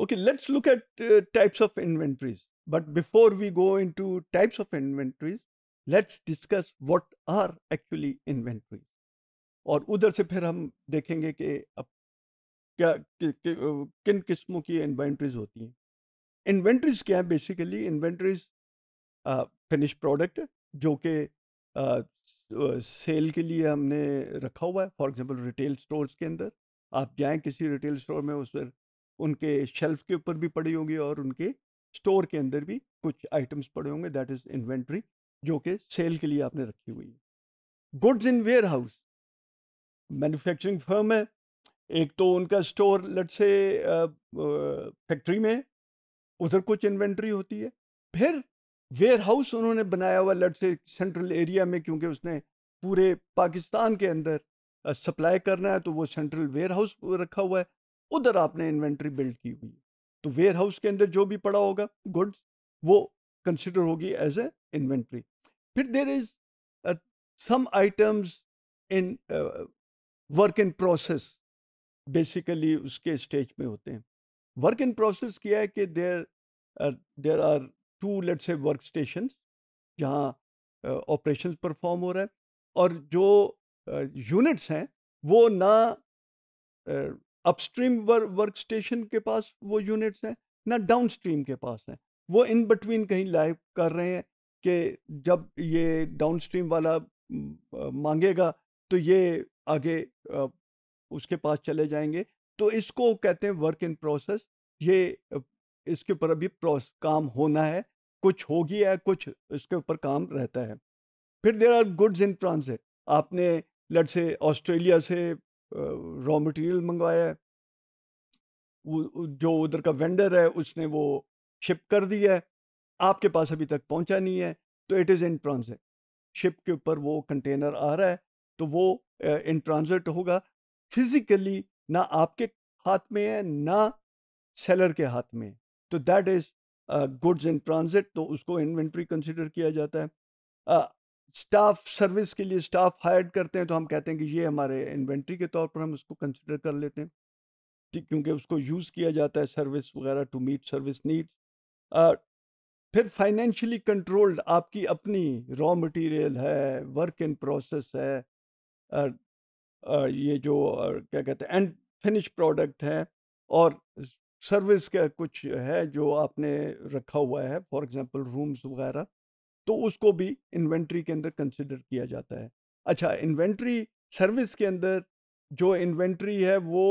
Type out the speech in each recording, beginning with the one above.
Okay, let's look at uh, types of inventories. But before we go into types of inventories, let's discuss what are actually inventories. और उधर से फिर हम देखेंगे कि अब क्या कि, कि, किन किस्मों की इन्वेंट्रीज होती हैं इन्वेंट्रीज क्या है बेसिकली इन्वेंट्रीज फिनिश प्रोडक्ट जो कि सेल के लिए हमने रखा हुआ है फॉर एग्जांपल रिटेल स्टोर्स के अंदर आप जाएं किसी रिटेल स्टोर में उस पर उनके शेल्फ के ऊपर भी पड़ी होगी और उनके स्टोर के अंदर भी कुछ आइटम्स पड़े होंगे दैट इज़ इन्वेंट्री जो कि सेल के लिए आपने रखी हुई है goods in warehouse manufacturing firm है एक तो उनका स्टोर लट से फैक्ट्री में उधर कुछ इन्वेंट्री होती है फिर वेयर हाउस उन्होंने बनाया हुआ लट से सेंट्रल एरिया में क्योंकि उसने पूरे पाकिस्तान के अंदर सप्लाई करना है तो वो सेंट्रल वेयर हाउस रखा हुआ है उधर आपने इन्वेंट्री बिल्ड की हुई तो वेयर हाउस के अंदर जो भी पड़ा होगा गुड्स वो कंसिडर होगी एज ए इन्वेंट्री फिर there is some items in work in process basically उसके स्टेज में होते हैं वर्क इन प्रोसेस किया है कि there there are two let's say work station जहाँ ऑपरेशन परफॉर्म हो रहा है और जो यूनिट्स uh, हैं वो ना अपस्ट्रीम वर्क स्टेशन के पास वो यूनिट्स हैं ना डाउन स्ट्रीम के पास हैं वो इन बिटवीन कहीं लाइव कर रहे हैं कि जब ये डाउन स्ट्रीम वाला मांगेगा तो ये आगे उसके पास चले जाएंगे तो इसको कहते हैं वर्क इन प्रोसेस ये इसके ऊपर अभी काम होना है कुछ होगी है कुछ इसके ऊपर काम रहता है फिर there are goods in transit आपने लट से ऑस्ट्रेलिया से रॉ मटेरियल मंगवाया है वो जो उधर का वेंडर है उसने वो शिप कर दिया है आपके पास अभी तक पहुंचा नहीं है तो it is in transit ship के ऊपर वो कंटेनर आ रहा है तो वो इन ट्रांजिट होगा फिजिकली ना आपके हाथ में है ना सेलर के हाथ में तो that is goods in transit तो उसको इन्वेंट्री कंसिडर किया जाता है स्टाफ सर्विस के लिए स्टाफ हायर करते हैं तो हम कहते हैं कि ये हमारे इन्वेंट्री के तौर पर हम उसको कंसिडर कर लेते हैं ठीक क्योंकि उसको यूज़ किया जाता है सर्विस वगैरह टू मीट सर्विस नीड्स फिर फाइनेंशियली कंट्रोल्ड आपकी अपनी रॉ मटेरियल है वर्क इन प्रोसेस है आ, आ, ये जो आ, क्या कहते हैं एंड फिनिश प्रोडक्ट है और सर्विस का कुछ है जो आपने रखा हुआ है फॉर एग्जांपल रूम्स वगैरह तो उसको भी इन्वेंट्री के अंदर कंसिडर किया जाता है अच्छा इन्वेंट्री सर्विस के अंदर जो इन्वेंट्री है वो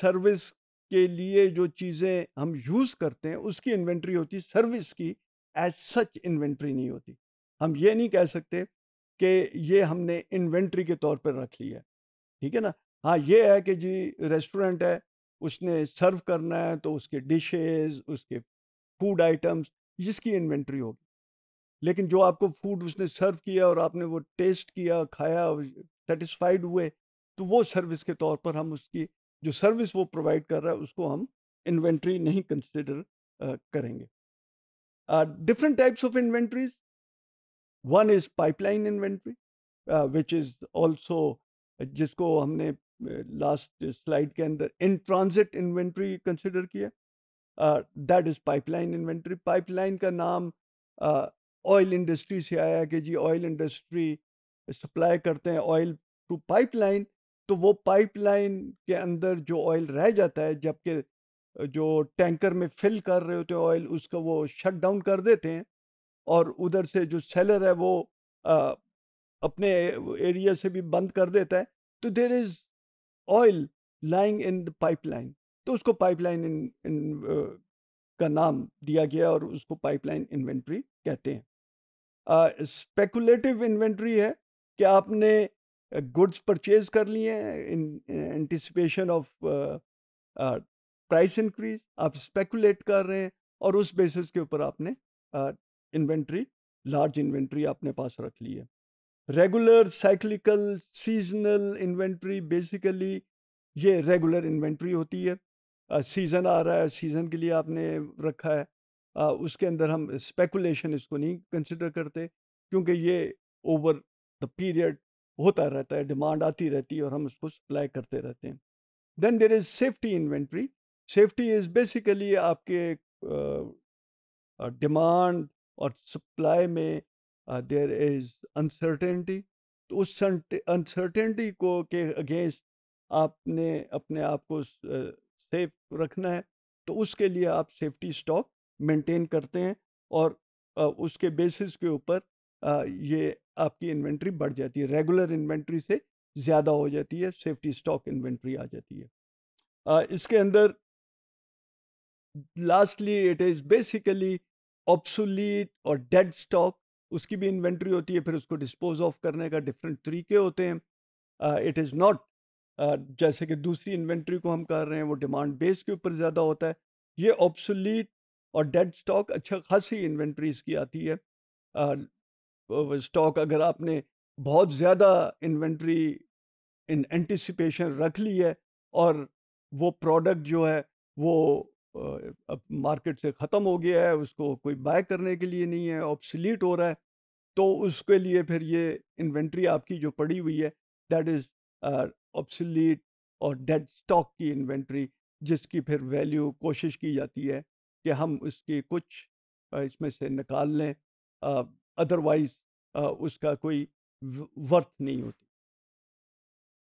सर्विस के लिए जो चीज़ें हम यूज़ करते हैं उसकी इन्वेंट्री होती सर्विस की एज सच इन्वेंट्री नहीं होती हम ये नहीं कह सकते कि ये हमने इन्वेंट्री के तौर पर रख लिया ठीक है ना हाँ ये है कि जी रेस्टोरेंट है उसने सर्व करना है तो उसके डिशेस उसके फूड आइटम्स जिसकी इन्वेंट्री होगी लेकिन जो आपको फूड उसने सर्व किया और आपने वो टेस्ट किया खाया सेटिस्फाइड हुए तो वो सर्विस के तौर पर हम उसकी जो सर्विस वो प्रोवाइड कर रहा है उसको हम इन्वेंट्री नहीं कंसिडर uh, करेंगे different types of inventories one is pipeline inventory which is also जिसको हमने लास्ट स्लाइड के अंदर इन ट्रांजिट इन्वेंट्री कंसिडर किया that is pipeline inventory pipeline का नाम uh, ऑयल इंडस्ट्री से आया कि जी ऑयल इंडस्ट्री सप्लाई करते हैं ऑयल टू पाइपलाइन तो वो पाइपलाइन के अंदर जो ऑयल रह जाता है जबकि जो टैंकर में फिल कर रहे होते हैं ऑयल उसका वो शट डाउन कर देते हैं और उधर से जो सेलर है वो आ, अपने एरिया से भी बंद कर देता है तो there is oil lying in the pipeline तो उसको पाइपलाइन इन, इन आ, का नाम दिया गया और उसको पाइपलाइन इन्वेंट्री कहते हैं स्पेकुलेटिव इन्वेंट्री है कि आपने गुड्स परचेज कर लिए हैं in anticipation of price increase आप स्पेकुलेट कर रहे हैं और उस बेसिस के ऊपर आपने इन्वेंट्री लार्ज इन्वेंट्री अपने पास रख ली है regular cyclical seasonal inventory basically ये रेगुलर इन्वेंट्री होती है सीज़न आ रहा है सीज़न के लिए आपने रखा है आ, उसके अंदर हम स्पेकुलेशन इसको नहीं कंसिडर करते क्योंकि ये ओवर द पीरियड होता रहता है डिमांड आती रहती है और हम उसको सप्लाई करते रहते हैं then there is safety inventory safety is basically आपके डिमांड और सप्लाई में देर इज़ अनसर्टेनिटी तो उस अनसर्टेनिटी को के अगेंस्ट आपने अपने आप को सेफ रखना है तो उसके लिए आप सेफ्टी स्टॉक मेंटेन करते हैं और उसके बेसिस के ऊपर ये आपकी इन्वेंट्री बढ़ जाती है रेगुलर इन्वेंट्री से ज़्यादा हो जाती है सेफ्टी स्टॉक इन्वेंट्री आ जाती है इसके अंदर lastly it is basically obsolete और डेड स्टॉक उसकी भी इन्वेंट्री होती है फिर उसको डिस्पोज ऑफ करने का डिफरेंट तरीके होते हैं इट इज़ नॉट जैसे कि दूसरी इन्वेंट्री को हम कर रहे हैं वो डिमांड बेस के ऊपर ज़्यादा होता है ये ऑप्सुलीट और डेड स्टॉक अच्छा खासी इन्वेंट्रीज की आती है स्टॉक अगर आपने बहुत ज़्यादा इन्वेंट्री इन एंटिसिपेशन रख ली है और वो प्रोडक्ट जो है वो अब मार्केट से ख़त्म हो गया है उसको कोई बाय करने के लिए नहीं है ऑब्सलीट हो रहा है तो उसके लिए फिर ये इन्वेंट्री आपकी जो पड़ी हुई है दैट इज़ ऑब्सलीट और डेड स्टॉक की इन्वेंट्री जिसकी फिर वैल्यू कोशिश की जाती है कि हम उसकी कुछ इसमें से निकाल लें अदरवाइज़ उसका कोई वर्थ नहीं होती